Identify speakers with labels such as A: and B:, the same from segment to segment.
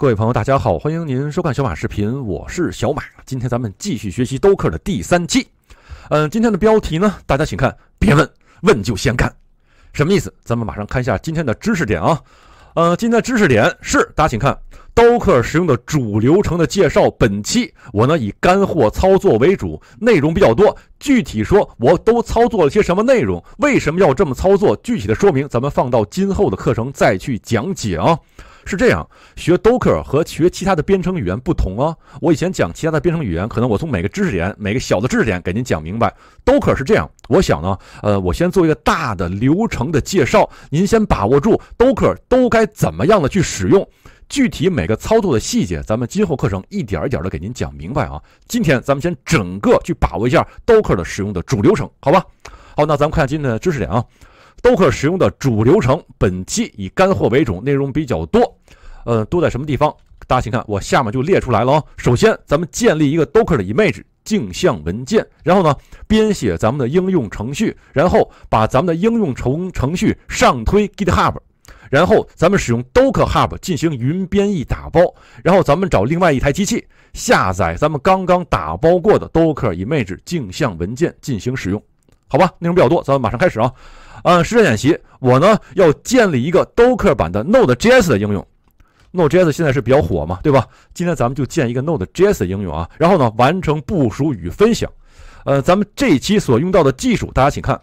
A: 各位朋友，大家好，欢迎您收看小马视频，我是小马。今天咱们继续学习刀客的第三期。嗯，今天的标题呢，大家请看，别问问就先看，什么意思？咱们马上看一下今天的知识点啊。呃，今天的知识点是大家请看刀客使用的主流程的介绍。本期我呢以干货操作为主，内容比较多。具体说我都操作了些什么内容？为什么要这么操作？具体的说明咱们放到今后的课程再去讲解啊。是这样，学 Docker 和学其他的编程语言不同啊。我以前讲其他的编程语言，可能我从每个知识点、每个小的知识点给您讲明白。Docker 是这样，我想呢，呃，我先做一个大的流程的介绍，您先把握住 Docker 都该怎么样的去使用。具体每个操作的细节，咱们今后课程一点一点的给您讲明白啊。今天咱们先整个去把握一下 Docker 的使用的主流程，好吧？好，那咱们看今天的知识点啊。Docker 使用的主流程，本期以干货为主，内容比较多。呃，多在什么地方？大家请看，我下面就列出来了哦。首先，咱们建立一个 Docker 的 image 镜像文件，然后呢，编写咱们的应用程序，然后把咱们的应用程程序上推 GitHub，然后咱们使用 Docker Hub 进行云编译打包，然后咱们找另外一台机器下载咱们刚刚打包过的 Docker image 镜像文件进行使用。好吧，内容比较多，咱们马上开始啊。嗯，实战演习，我呢要建立一个 Docker 版的 Node.js 的应用。Node.js 现在是比较火嘛，对吧？今天咱们就建一个 Node.js 的应用啊，然后呢完成部署与分享。呃，咱们这一期所用到的技术，大家请看。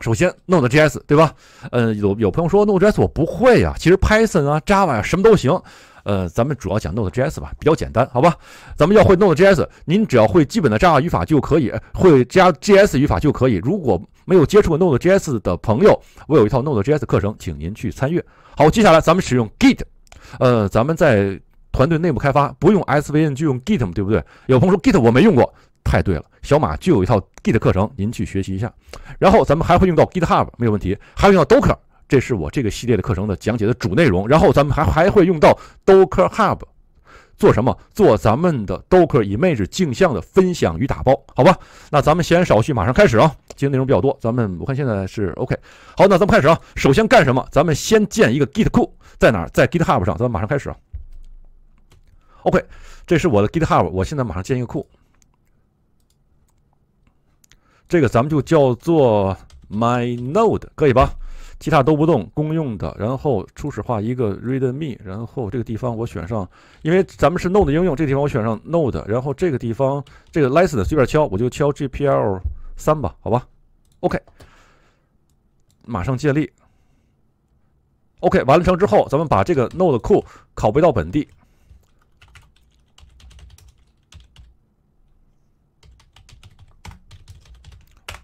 A: 首先 Node.js，对吧？呃，有有朋友说 Node.js 我不会呀，其实 Python 啊、Java 啊什么都行。呃，咱们主要讲 Node.js 吧，比较简单，好吧？咱们要会 Node.js，您只要会基本的 Java 语法就可以，会加 JS 语法就可以。如果没有接触过 Node.js 的朋友，我有一套 Node.js 课程，请您去参阅。好，接下来咱们使用 Git，呃，咱们在团队内部开发不用 SVN 就用 Git，对不对？有朋友说 Git 我没用过，太对了，小马就有一套 Git 课程，您去学习一下。然后咱们还会用到 GitHub，没有问题，还会用到 Docker。这是我这个系列的课程的讲解的主内容，然后咱们还还会用到 Docker Hub 做什么？做咱们的 Docker Image 镜像的分享与打包，好吧？那咱们闲言少叙，马上开始啊！今天内容比较多，咱们我看现在是 OK。好，那咱们开始啊！首先干什么？咱们先建一个 Git 库，在哪？在 GitHub 上。咱们马上开始啊！OK，这是我的 GitHub，我现在马上建一个库，这个咱们就叫做 My Node，可以吧？其他都不动，公用的。然后初始化一个 read me，然后这个地方我选上，因为咱们是 node 应用，这地方我选上 node。然后这个地方这个 license 随便敲，我就敲 GPL 三吧，好吧。OK，马上建立。OK，完了成之后，咱们把这个 node 库拷贝到本地。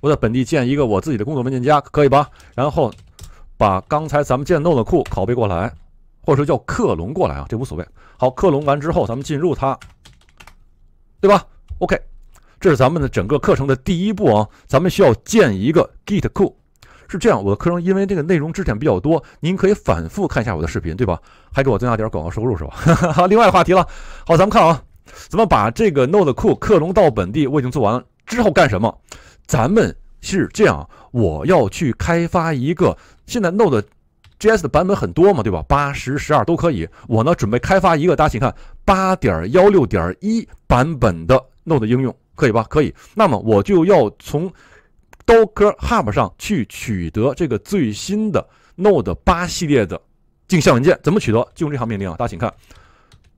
A: 我在本地建一个我自己的工作文件夹，可以吧？然后。把刚才咱们建 n o e 的库拷贝过来，或者说叫克隆过来啊，这无所谓。好，克隆完之后，咱们进入它，对吧？OK，这是咱们的整个课程的第一步啊。咱们需要建一个 Git 库，是这样。我的课程因为这个内容知识点比较多，您可以反复看一下我的视频，对吧？还给我增加点广告收入是吧？哈 哈。另外话题了，好，咱们看啊，咱们把这个 Node 库克隆到本地，我已经做完了。之后干什么？咱们。是这样，我要去开发一个，现在 Node.js 的版本很多嘛，对吧？八十、十二都可以。我呢，准备开发一个，大家请看八点幺六点一版本的 Node 应用，可以吧？可以。那么我就要从 Docker Hub 上去取得这个最新的 Node 八系列的镜像文件，怎么取得？就用这行命令啊，大家请看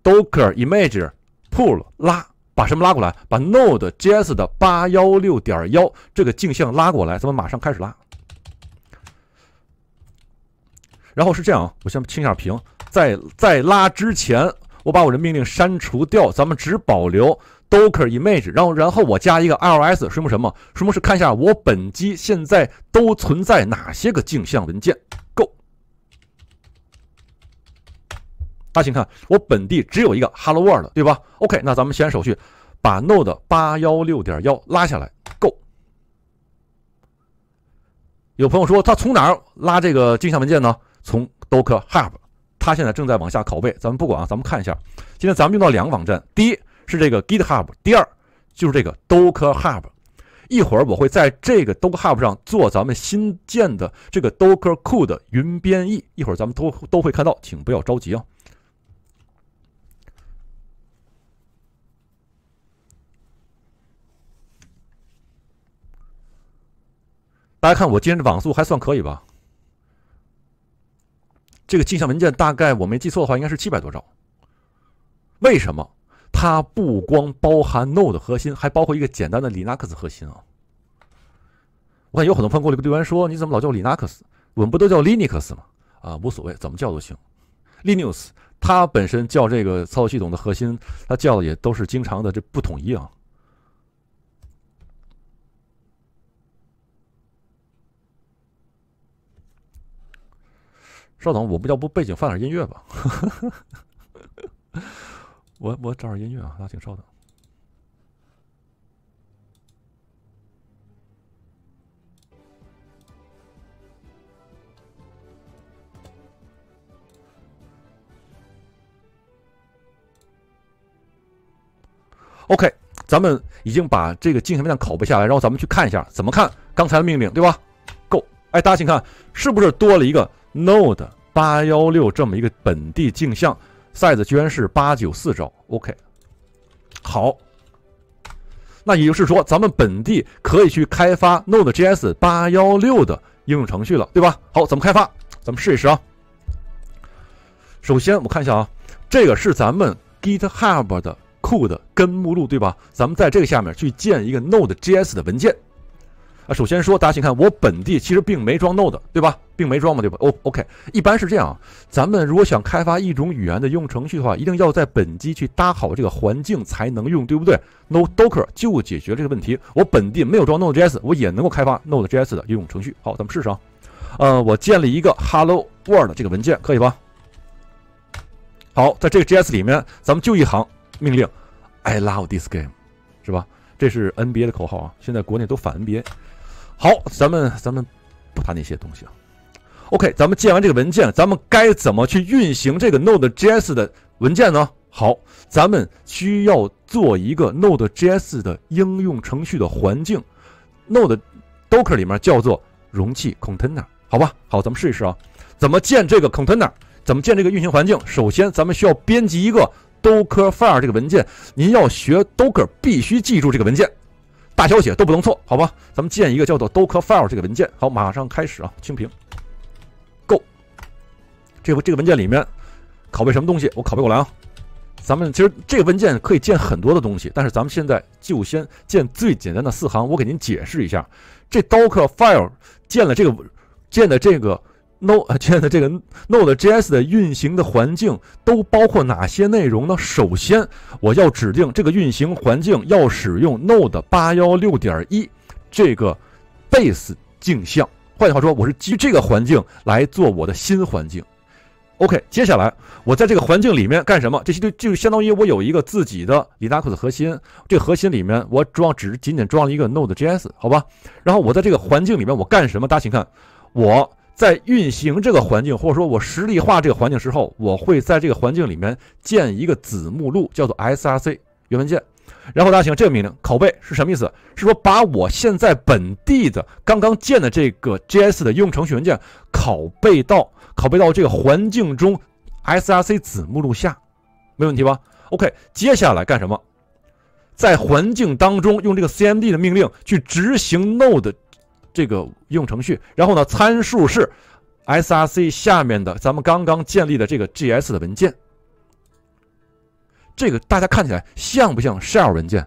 A: Docker image pull 拉。把什么拉过来？把 node js 的八幺六点幺这个镜像拉过来。咱们马上开始拉。然后是这样啊，我先清一下屏。在在拉之前，我把我的命令删除掉。咱们只保留 docker image。然后然后我加一个 ls，什么什么什么是看一下我本机现在都存在哪些个镜像文件。go 大家请看，我本地只有一个 Hello World，对吧？OK，那咱们先手续，把 Node 八幺六点幺拉下来。Go。有朋友说他从哪儿拉这个镜像文件呢？从 Docker Hub。他现在正在往下拷贝，咱们不管啊，咱们看一下。今天咱们用到两个网站，第一是这个 GitHub，第二就是这个 Docker Hub。一会儿我会在这个 Docker Hub 上做咱们新建的这个 Docker 库的云编译，一会儿咱们都都会看到，请不要着急啊。大家看我今天的网速还算可以吧？这个镜像文件大概我没记错的话，应该是七百多兆。为什么它不光包含 No d 的核心，还包括一个简单的 Linux 核心啊？我看有很多朋友过来跟队员说：“你怎么老叫 Linux？我们不都叫 Linux 吗？”啊，无所谓，怎么叫都行。Linux 它本身叫这个操作系统的核心，它叫的也都是经常的，这不统一啊。稍等，我们要不背景放点音乐吧？我我找点音乐啊，大家请稍等。OK，咱们已经把这个镜像面量拷贝下来，然后咱们去看一下，怎么看？刚才的命令对吧？Go，哎，大家请看，是不是多了一个？Node 八幺六这么一个本地镜像，size 居然是八九四兆。OK，好，那也就是说，咱们本地可以去开发 Node.js 八幺六的应用程序了，对吧？好，怎么开发？咱们试一试啊。首先，我们看一下啊，这个是咱们 GitHub 的库的根目录，对吧？咱们在这个下面去建一个 Node.js 的文件。首先说，大家请看，我本地其实并没装 Node，对吧？并没装嘛，对吧？哦，OK，一般是这样。咱们如果想开发一种语言的应用程序的话，一定要在本机去搭好这个环境才能用，对不对？No Docker 就解决这个问题。我本地没有装 Node.js，我也能够开发 Node.js 的应用程序。好，咱们试试啊。呃，我建立一个 Hello World 这个文件，可以吧？好，在这个 JS 里面，咱们就一行命令：I love this game，是吧？这是 NBA 的口号啊，现在国内都反 NBA。好，咱们咱们不谈那些东西了。OK，咱们建完这个文件，咱们该怎么去运行这个 Node.js 的文件呢？好，咱们需要做一个 Node.js 的应用程序的环境，Node Docker 里面叫做容器 container，好吧？好，咱们试一试啊，怎么建这个 container，怎么建这个运行环境？首先，咱们需要编辑一个 Dockerfile 这个文件，您要学 Docker，必须记住这个文件。大小写都不能错，好吧？咱们建一个叫做 Dockerfile 这个文件，好，马上开始啊！清屏，Go。这个这个文件里面，拷贝什么东西？我拷贝过来啊。咱们其实这个文件可以建很多的东西，但是咱们现在就先建最简单的四行。我给您解释一下，这 Dockerfile 建了这个建的这个。Node 亲爱的，这个 Node.js 的运行的环境都包括哪些内容呢？首先，我要指定这个运行环境要使用 Node 八幺六点一这个 base 镜像，换句话说，我是基于这个环境来做我的新环境。OK，接下来我在这个环境里面干什么？这些就就相当于我有一个自己的 Linux 核心，这核心里面我装只仅仅装了一个 Node.js，好吧？然后我在这个环境里面我干什么？大家请看我。在运行这个环境，或者说我实例化这个环境时候，我会在这个环境里面建一个子目录，叫做 src 源文件。然后大家想这个命令，拷贝是什么意思？是说把我现在本地的刚刚建的这个 js 的应用程序文件拷贝到，拷贝到这个环境中 src 子目录下，没问题吧？OK，接下来干什么？在环境当中用这个 cmd 的命令去执行 node。这个应用程序，然后呢，参数是 src 下面的咱们刚刚建立的这个 gs 的文件。这个大家看起来像不像 shell 文件，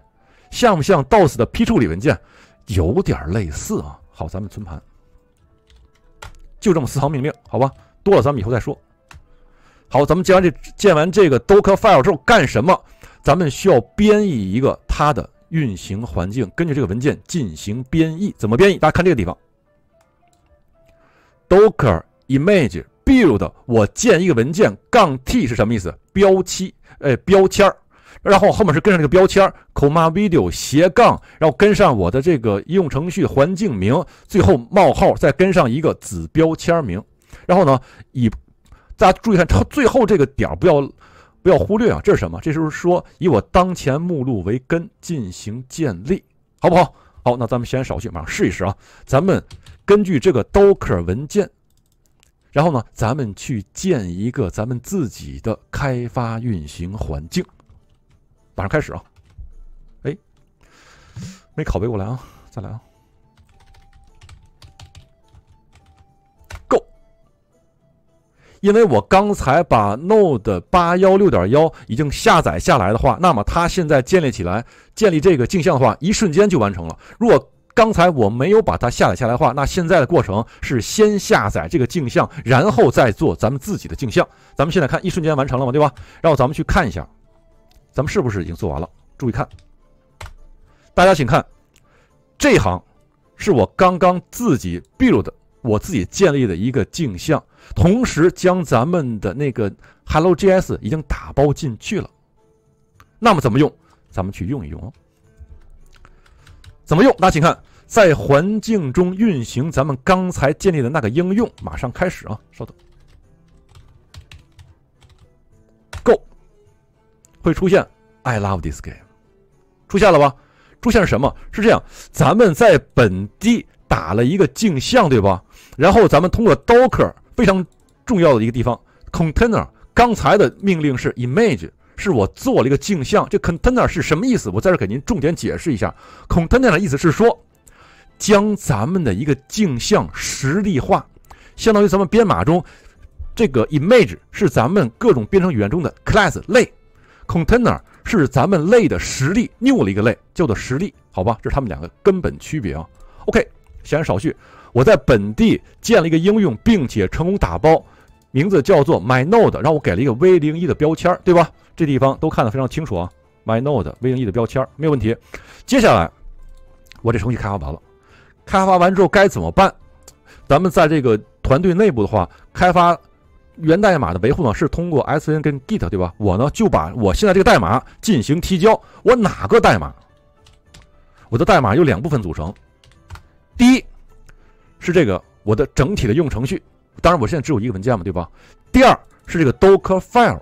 A: 像不像 dos 的批处理文件？有点类似啊。好，咱们存盘，就这么四行命令，好吧？多了咱们以后再说。好，咱们建完这建完这个 docker file 之后干什么？咱们需要编译一个它的。运行环境根据这个文件进行编译，怎么编译？大家看这个地方，Docker image build，我建一个文件杠 t 是什么意思？标签，哎，标签儿。然后后面是跟上这个标签，comma video 斜杠，然后跟上我的这个应用程序环境名，最后冒号再跟上一个子标签名。然后呢，以大家注意看，它最后这个点儿不要。不要忽略啊！这是什么？这就是说，以我当前目录为根进行建立，好不好？好，那咱们先少去，马上试一试啊！咱们根据这个 Docker 文件，然后呢，咱们去建一个咱们自己的开发运行环境。马上开始啊！哎，没拷贝过来啊，再来啊！因为我刚才把 Node 八幺六点幺已经下载下来的话，那么它现在建立起来、建立这个镜像的话，一瞬间就完成了。如果刚才我没有把它下载下来的话，那现在的过程是先下载这个镜像，然后再做咱们自己的镜像。咱们现在看，一瞬间完成了嘛，对吧？然后咱们去看一下，咱们是不是已经做完了？注意看，大家请看，这行是我刚刚自己 build 的，我自己建立的一个镜像。同时将咱们的那个 Hello JS 已经打包进去了，那么怎么用？咱们去用一用哦。怎么用？大家请看，在环境中运行咱们刚才建立的那个应用，马上开始啊，稍等。Go，会出现 I love this game，出现了吧？出现什么？是这样，咱们在本地打了一个镜像，对吧？然后咱们通过 Docker。非常重要的一个地方，container。刚才的命令是 image，是我做了一个镜像。这 container 是什么意思？我在这给您重点解释一下。container 的意思是说，将咱们的一个镜像实例化，相当于咱们编码中这个 image 是咱们各种编程语言中的 class 类，container 是咱们类的实例，new 了一个类叫做实例，好吧？这是他们两个根本区别啊。OK。闲言少叙，我在本地建了一个应用，并且成功打包，名字叫做 My Node，然后我给了一个 V 零一的标签，对吧？这地方都看得非常清楚啊。My Node V 零一的标签没有问题。接下来我这程序开发完了，开发完之后该怎么办？咱们在这个团队内部的话，开发源代码的维护呢，是通过 s n 跟 Git，对吧？我呢就把我现在这个代码进行提交。我哪个代码？我的代码有两部分组成。第一是这个我的整体的应用程序，当然我现在只有一个文件嘛，对吧？第二是这个 Dockerfile，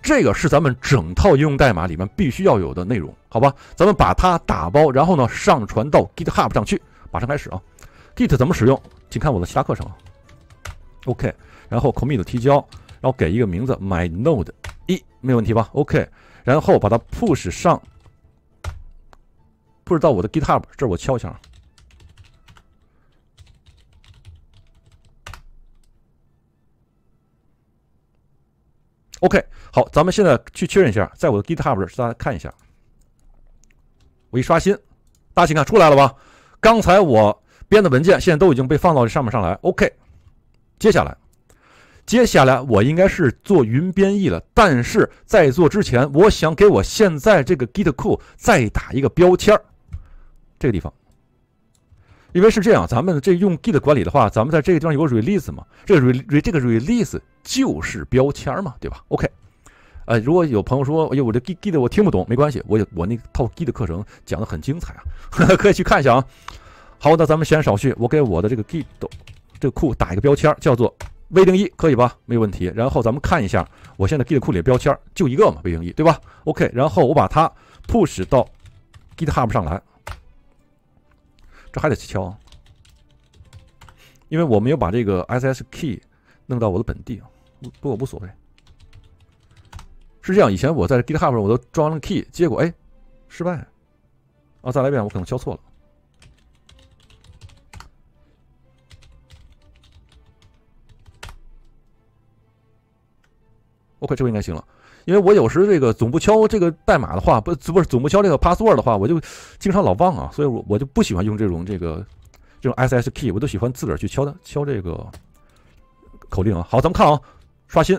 A: 这个是咱们整套应用代码里面必须要有的内容，好吧？咱们把它打包，然后呢上传到 GitHub 上去，马上开始啊！Git 怎么使用，请看我的其他课程。OK，然后 Commit 提交，然后给一个名字 My Node 一，没有问题吧？OK，然后把它 Push 上，不知道我的 GitHub 这我敲一下。OK，好，咱们现在去确认一下，在我的 GitHub 里大家看一下，我一刷新，大家请看出来了吧？刚才我编的文件现在都已经被放到这上面上来。OK，接下来，接下来我应该是做云编译了，但是在做之前，我想给我现在这个 Git 库再打一个标签儿，这个地方，因为是这样，咱们这用 Git 管理的话，咱们在这个地方有个 Release 嘛，这个 Re 这个 Release。就是标签嘛，对吧？OK，呃，如果有朋友说，哎呦，我这 Git 的我听不懂，没关系，我有我那套 Git 的课程讲的很精彩啊，可以去看一下啊。好的，咱们闲言少叙，我给我的这个 Git 这个库打一个标签，叫做 v 零一，可以吧？没有问题。然后咱们看一下，我现在 Git 库里的标签就一个嘛，v 零一对吧？OK，然后我把它 push 到 Git Hub 上来，这还得去敲，啊，因为我没有把这个 s s Key 弄到我的本地啊。不过无所谓，是这样。以前我在 GitHub 上我都装了 Key，结果哎，失败。啊，再来一遍，我可能敲错了。OK，这回应该行了。因为我有时这个总不敲这个代码的话，不不总不敲这个 PassWord 的话，我就经常老忘啊，所以我我就不喜欢用这种这个这种 s s Key，我都喜欢自个儿去敲的敲这个口令啊。好，咱们看啊。刷新，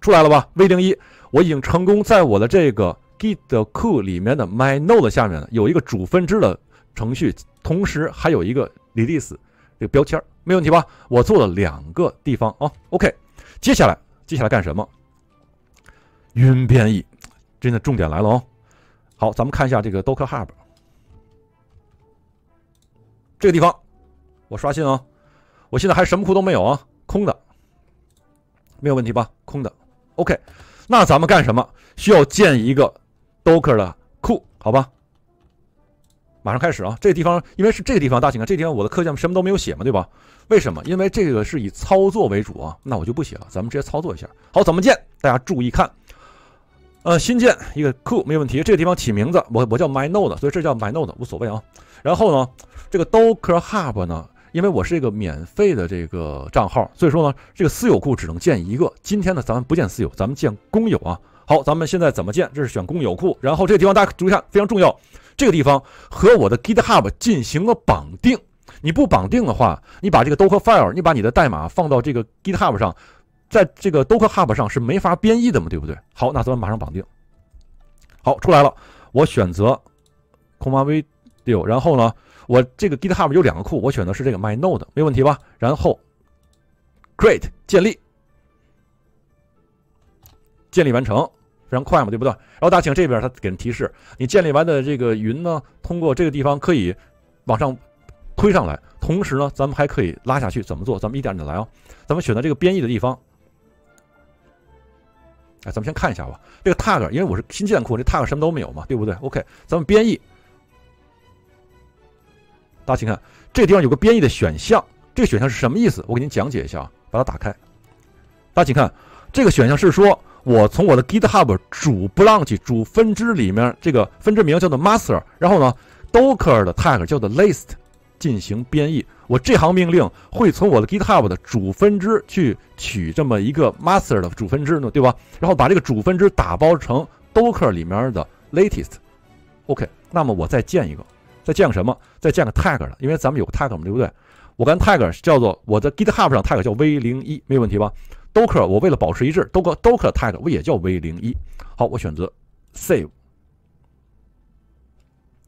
A: 出来了吧？v 零一，我已经成功在我的这个 Git 的库里面的 my n o t e 下面有一个主分支的程序，同时还有一个 release 这个标签没问题吧？我做了两个地方啊。OK，接下来接下来干什么？云编译，真的重点来了哦。好，咱们看一下这个 Docker Hub，这个地方，我刷新啊，我现在还什么库都没有啊，空的。没有问题吧？空的，OK。那咱们干什么？需要建一个 Docker 的库，好吧？马上开始啊！这地方因为是这个地方，大请看，这地方我的课件什么都没有写嘛，对吧？为什么？因为这个是以操作为主啊，那我就不写了，咱们直接操作一下。好，怎么建？大家注意看。呃，新建一个库没有问题。这个地方起名字，我我叫 my node，所以这叫 my node，无所谓啊。然后呢，这个 Docker Hub 呢？因为我是一个免费的这个账号，所以说呢，这个私有库只能建一个。今天呢，咱们不建私有，咱们建公有啊。好，咱们现在怎么建？这是选公有库。然后这个地方大家注意看，非常重要。这个地方和我的 GitHub 进行了绑定。你不绑定的话，你把这个 Dockerfile，你把你的代码放到这个 GitHub 上，在这个 Docker Hub 上是没法编译的嘛，对不对？好，那咱们马上绑定。好，出来了。我选择 c o m m a v i d e o 然后呢？我这个 GitHub 有两个库，我选的是这个 my node 没问题吧？然后 create 建立，建立完成，非常快嘛，对不对？然后大家请这边，它给人提示，你建立完的这个云呢，通过这个地方可以往上推上来，同时呢，咱们还可以拉下去，怎么做？咱们一点点来哦。咱们选择这个编译的地方，哎，咱们先看一下吧。这个 tag，因为我是新建库，这 tag 什么都没有嘛，对不对？OK，咱们编译。大家请看，这个地方有个编译的选项，这个选项是什么意思？我给您讲解一下啊，把它打开。大家请看，这个选项是说我从我的 GitHub 主 branch 主分支里面，这个分支名叫做 master，然后呢 Docker 的 tag 叫做 l i s t 进行编译。我这行命令会从我的 GitHub 的主分支去取这么一个 master 的主分支呢，对吧？然后把这个主分支打包成 Docker 里面的 latest。OK，那么我再建一个。再建个什么？再建个 tag 的，因为咱们有个 tag 嘛，对不对？我跟 tag 叫做我的 GitHub 上 tag 叫 v 零一，没有问题吧？Docker 我为了保持一致，Docker Docker tag 我也叫 v 零一。好，我选择 save，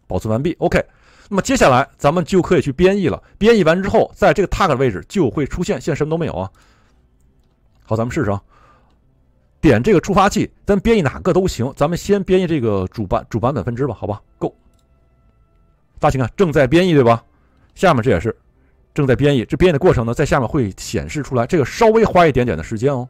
A: 保存完毕。OK，那么接下来咱们就可以去编译了。编译完之后，在这个 tag 的位置就会出现。现在什么都没有啊？好，咱们试试啊，点这个触发器。咱编译哪个都行，咱们先编译这个主版主版本分支吧，好吧？Go。大请看，正在编译对吧？下面这也是正在编译，这编译的过程呢，在下面会显示出来。这个稍微花一点点的时间哦。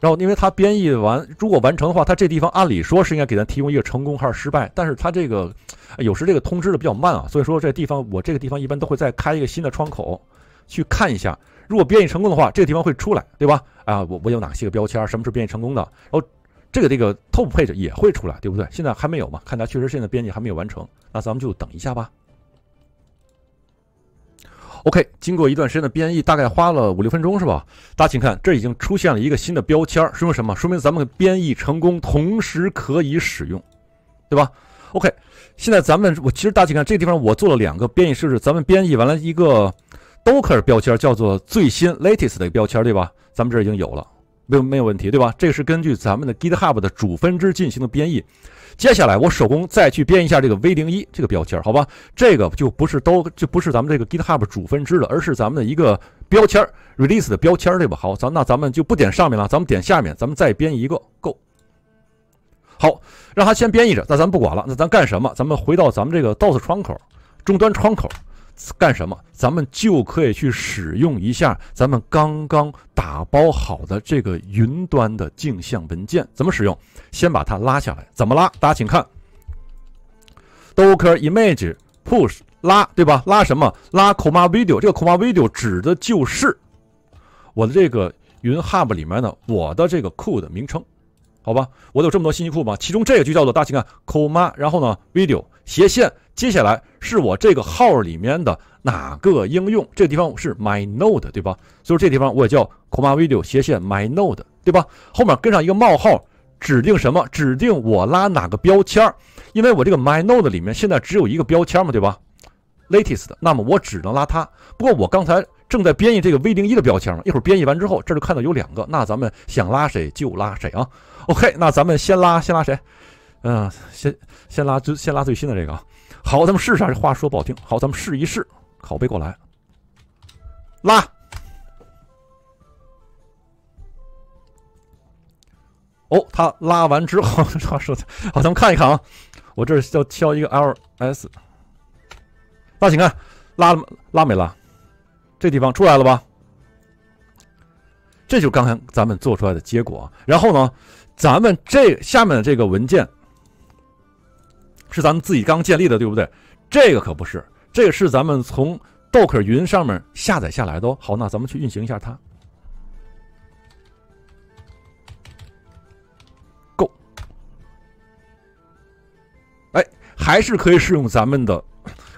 A: 然后，因为它编译完，如果完成的话，它这地方按理说是应该给咱提供一个成功还是失败。但是它这个有时这个通知的比较慢啊，所以说这地方我这个地方一般都会再开一个新的窗口去看一下。如果编译成功的话，这个地方会出来，对吧？啊，我我有哪些个标签？什么是编译成功的？然后。这个这个 top 配置也会出来，对不对？现在还没有嘛，看来确实现在编辑还没有完成，那咱们就等一下吧。OK，经过一段时间的编译，大概花了五六分钟，是吧？大家请看，这已经出现了一个新的标签，说明什么？说明咱们编译成功，同时可以使用，对吧？OK，现在咱们我其实大家请看这个地方，我做了两个编译设置，咱们编译完了一个 docker 标签，叫做最新 latest 的标签，对吧？咱们这已经有了。没没有问题对吧？这个是根据咱们的 GitHub 的主分支进行的编译。接下来我手工再去编一下这个 v0.1 这个标签，好吧？这个就不是都就不是咱们这个 GitHub 主分支了，而是咱们的一个标签 release 的标签，对吧？好，咱那咱们就不点上面了，咱们点下面，咱们再编一个 go。好，让它先编译着。那咱不管了，那咱干什么？咱们回到咱们这个 DOS 窗口，终端窗口。干什么？咱们就可以去使用一下咱们刚刚打包好的这个云端的镜像文件。怎么使用？先把它拉下来。怎么拉？大家请看，docker image push 拉对吧？拉什么？拉 comma video。这个 comma video 指的就是我的这个云 hub 里面的我的这个库的名称，好吧？我有这么多信息库吧，其中这个就叫做大家请看 comma，然后呢 video 斜线。接下来是我这个号里面的哪个应用？这个地方是 my node，对吧？所以这地方我也叫 comma video 斜线 my node，对吧？后面跟上一个冒号，指定什么？指定我拉哪个标签儿？因为我这个 my node 里面现在只有一个标签嘛，对吧？latest。那么我只能拉它。不过我刚才正在编译这个 v01 的标签，一会儿编译完之后，这就看到有两个。那咱们想拉谁就拉谁啊？OK，那咱们先拉，先拉谁？嗯，先先拉最先拉最新的这个啊。好，咱们试试。话说不好听，好，咱们试一试。拷贝过来，拉。哦，他拉完之后，他说，的，好，咱们看一看啊。我这要敲一个 ls。大请看，拉拉没拉？这地方出来了吧？这就是刚才咱们做出来的结果。然后呢，咱们这下面的这个文件。是咱们自己刚建立的，对不对？这个可不是，这个是咱们从豆壳云上面下载下来的哦。好，那咱们去运行一下它。Go，哎，还是可以适用咱们的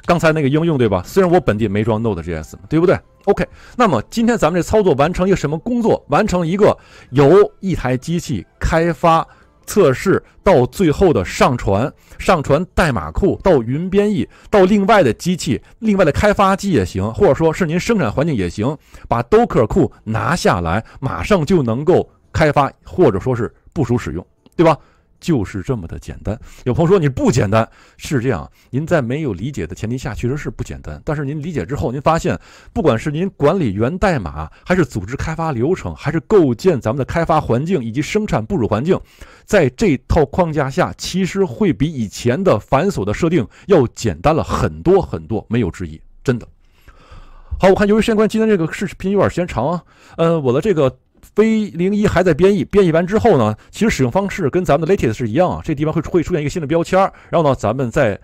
A: 刚才那个应用，对吧？虽然我本地没装 Node.js，对不对？OK，那么今天咱们这操作完成一个什么工作？完成一个由一台机器开发。测试到最后的上传，上传代码库到云编译，到另外的机器，另外的开发机也行，或者说是您生产环境也行，把 Docker 库拿下来，马上就能够开发或者说是部署使用，对吧？就是这么的简单。有朋友说你不简单，是这样。您在没有理解的前提下，确实是不简单。但是您理解之后，您发现，不管是您管理源代码，还是组织开发流程，还是构建咱们的开发环境以及生产部署环境，在这套框架下，其实会比以前的繁琐的设定要简单了很多很多，没有之一，真的。好，我看由于时间关系，今天这个视频有点时间长啊。呃，我的这个。v 零一还在编译，编译完之后呢，其实使用方式跟咱们的 l a t t x 是一样，啊，这地方会会出现一个新的标签，然后呢，咱们在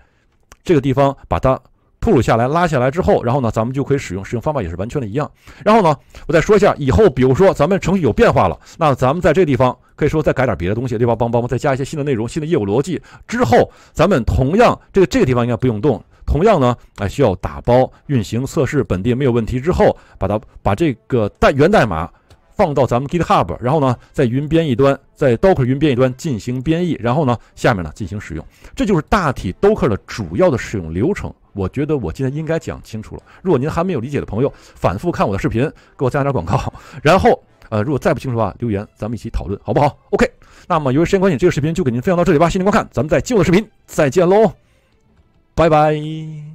A: 这个地方把它铺入下来，拉下来之后，然后呢，咱们就可以使用，使用方法也是完全的一样。然后呢，我再说一下，以后比如说咱们程序有变化了，那咱们在这个地方可以说再改点别的东西，对吧？帮帮忙再加一些新的内容，新的业务逻辑之后，咱们同样这个这个地方应该不用动，同样呢，啊，需要打包、运行、测试，本地没有问题之后，把它把这个代源代码。放到咱们 GitHub，然后呢，在云编译端，在 Docker 云编译端进行编译，然后呢，下面呢进行使用。这就是大体 Docker 的主要的使用流程。我觉得我今天应该讲清楚了。如果您还没有理解的朋友，反复看我的视频，给我加点广告。然后，呃，如果再不清楚的话，留言，咱们一起讨论，好不好？OK。那么，由于时间关系，这个视频就给您分享到这里吧。谢谢观看，咱们在旧的视频再见喽，拜拜。